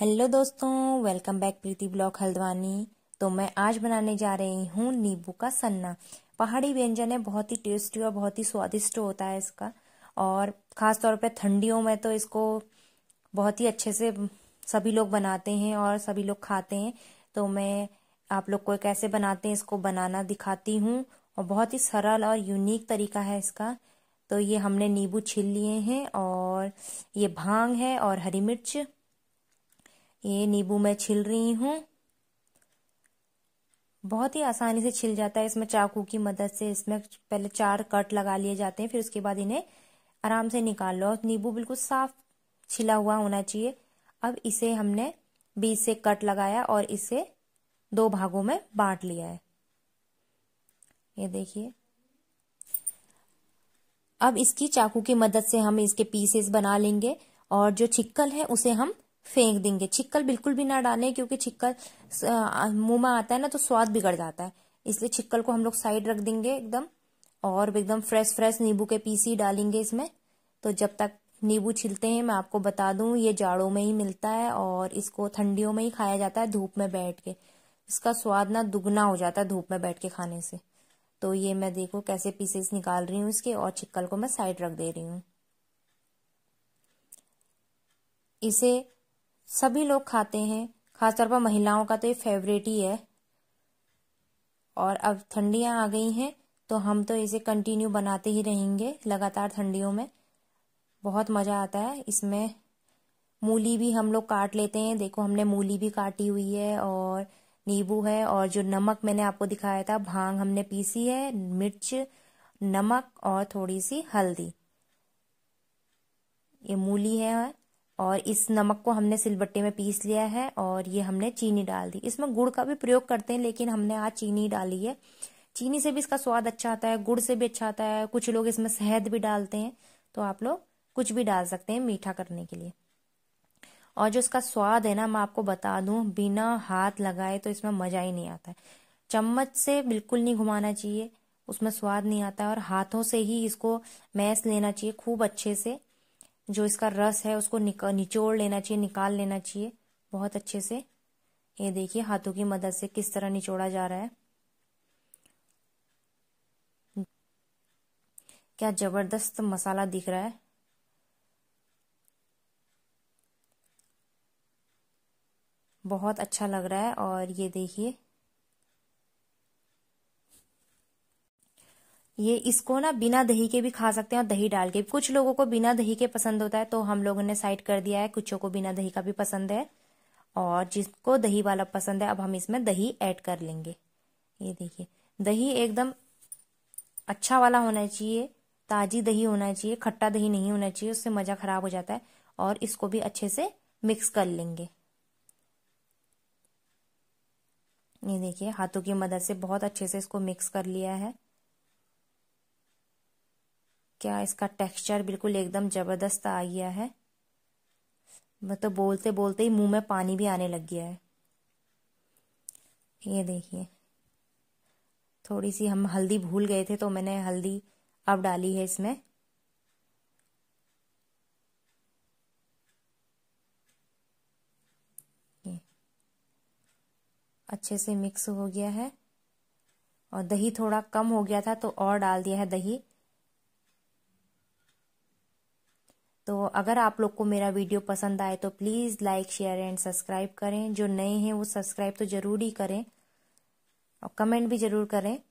hello दोस्तों welcome back Preeti block Haldwani तो मैं आज बनाने जा रही हूँ नींबू का सन्ना पहाड़ी व्यंजन है बहुत ही टेस्टी और बहुत ही स्वादिष्ट होता है इसका और ख़ास तौर पे ठंडियों में तो इसको बहुत ही अच्छे से सभी लोग बनाते हैं और सभी लोग खाते हैं तो मैं आप लोग को कैसे बनाते हैं इसको बनाना दिखाती हूँ और बहुत ही सरल और यूनिक तरीका है इसका तो ये हमने नींबू छील लिए हैं और ये भांग है और हरी मिर्च ये नींबू मैं छिल रही हूँ बहुत ही आसानी से छिल जाता है इसमें चाकू की मदद से इसमें पहले चार कट लगा लिए जाते हैं फिर उसके बाद इन्हें आराम से निकाल लो और नींबू बिल्कुल साफ छिला हुआ होना चाहिए अब इसे हमने बीच से कट लगाया और इसे दो भागों में बांट लिया है ये देखिए अब इसकी चाकू की मदद से हम इसके पीसेस बना लेंगे और जो छिक्कल है उसे हम फेंक देंगे छिक्कल बिल्कुल भी ना डालें क्योंकि छिक्कल मुंह में आता है ना तो स्वाद बिगड़ जाता है इसलिए छिक्कल को हम लोग साइड रख देंगे एकदम और एकदम फ्रेश फ्रेश नींबू के पीस ही डालेंगे इसमें तो जब तक नींबू छिलते हैं मैं आपको बता दूं ये जाड़ों में ही मिलता है और इसको ठंडियों में ही खाया जाता है धूप में बैठ के इसका स्वाद ना दुगना हो जाता है धूप में बैठ के खाने से तो ये मैं देखो कैसे पीसेस निकाल रही हूँ इसके और छिक्कल को मैं साइड रख दे रही हूँ इसे सभी लोग खाते हैं खासतौर पर महिलाओं का तो ये फेवरेट ही है और अब ठंडियाँ आ गई हैं तो हम तो इसे कंटिन्यू बनाते ही रहेंगे लगातार ठंडियों में बहुत मज़ा आता है इसमें मूली भी हम लोग काट लेते हैं देखो हमने मूली भी काटी हुई है और नींबू है और जो नमक मैंने आपको दिखाया था भांग हमने पीसी है मिर्च नमक और थोड़ी सी हल्दी ये मूली है और इस नमक को हमने सिलबट्टे में पीस लिया है और ये हमने चीनी डाल दी इसमें गुड़ का भी प्रयोग करते हैं लेकिन हमने आज चीनी डाली है चीनी से भी इसका स्वाद अच्छा आता है गुड़ से भी अच्छा आता है कुछ लोग इसमें शहद भी डालते हैं तो आप लोग कुछ भी डाल सकते हैं मीठा करने के लिए और जो इसका स्वाद है ना मैं आपको बता दूं बिना हाथ लगाए तो इसमें मज़ा ही नहीं आता है चम्मच से बिल्कुल नहीं घुमाना चाहिए उसमें स्वाद नहीं आता है और हाथों से ही इसको मैस लेना चाहिए खूब अच्छे से जो इसका रस है उसको निचोड़ लेना चाहिए निकाल लेना चाहिए बहुत अच्छे से ये देखिए हाथों की मदद से किस तरह निचोड़ा जा रहा है क्या जबरदस्त मसाला दिख रहा है बहुत अच्छा लग रहा है और ये देखिए ये इसको ना बिना दही के भी खा सकते हैं और दही डाल के कुछ लोगों को बिना दही के पसंद होता है तो हम लोगों ने साइड कर दिया है कुछ को बिना दही का भी पसंद है और जिसको दही वाला पसंद है अब हम इसमें दही ऐड कर लेंगे ये देखिए दही एकदम अच्छा वाला होना चाहिए ताजी दही होना चाहिए खट्टा दही नहीं होना चाहिए उससे मज़ा ख़राब हो जाता है और इसको भी अच्छे से मिक्स कर लेंगे ये देखिए हाथों की मदद से बहुत अच्छे से इसको मिक्स कर लिया है क्या इसका टेक्सचर बिल्कुल एकदम ज़बरदस्त आ गया है मतलब तो बोलते बोलते ही मुंह में पानी भी आने लग गया है ये देखिए थोड़ी सी हम हल्दी भूल गए थे तो मैंने हल्दी अब डाली है इसमें अच्छे से मिक्स हो गया है और दही थोड़ा कम हो गया था तो और डाल दिया है दही तो अगर आप लोग को मेरा वीडियो पसंद आए तो please like share and subscribe करें जो नए हैं वो सब्सक्राइब तो ज़रूर ही करें और कमेंट भी ज़रूर करें